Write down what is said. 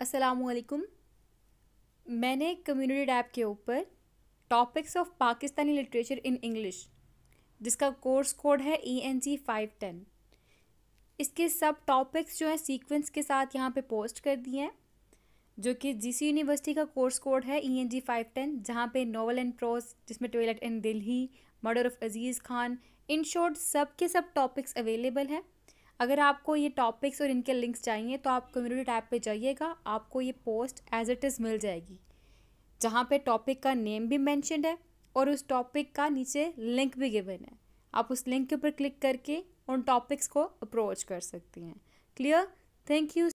असलकुम मैंने कम्युनिटी डैप के ऊपर topics of Pakistani literature in English जिसका कोर्स कोड है E N G five ten इसके सब टॉपिक्स जो हैं सीक्वेंस के साथ यहाँ पे पोस्ट कर दिए हैं जो कि सी यूनिवर्सिटी का कोर्स कोड है E N G five ten जहाँ पर नावल एंड प्रोज जिसमें twilight in Delhi murder of Aziz Khan in short सब के सब टॉपिक्स अवेलेबल हैं अगर आपको ये टॉपिक्स और इनके लिंक्स चाहिए तो आप कम्युनिटी टैब पे जाइएगा आपको ये पोस्ट एज इट इज़ मिल जाएगी जहाँ पे टॉपिक का नेम भी मैंशन है और उस टॉपिक का नीचे लिंक भी गिवन है आप उस लिंक के ऊपर क्लिक करके उन टॉपिक्स को अप्रोच कर सकती हैं क्लियर थैंक यू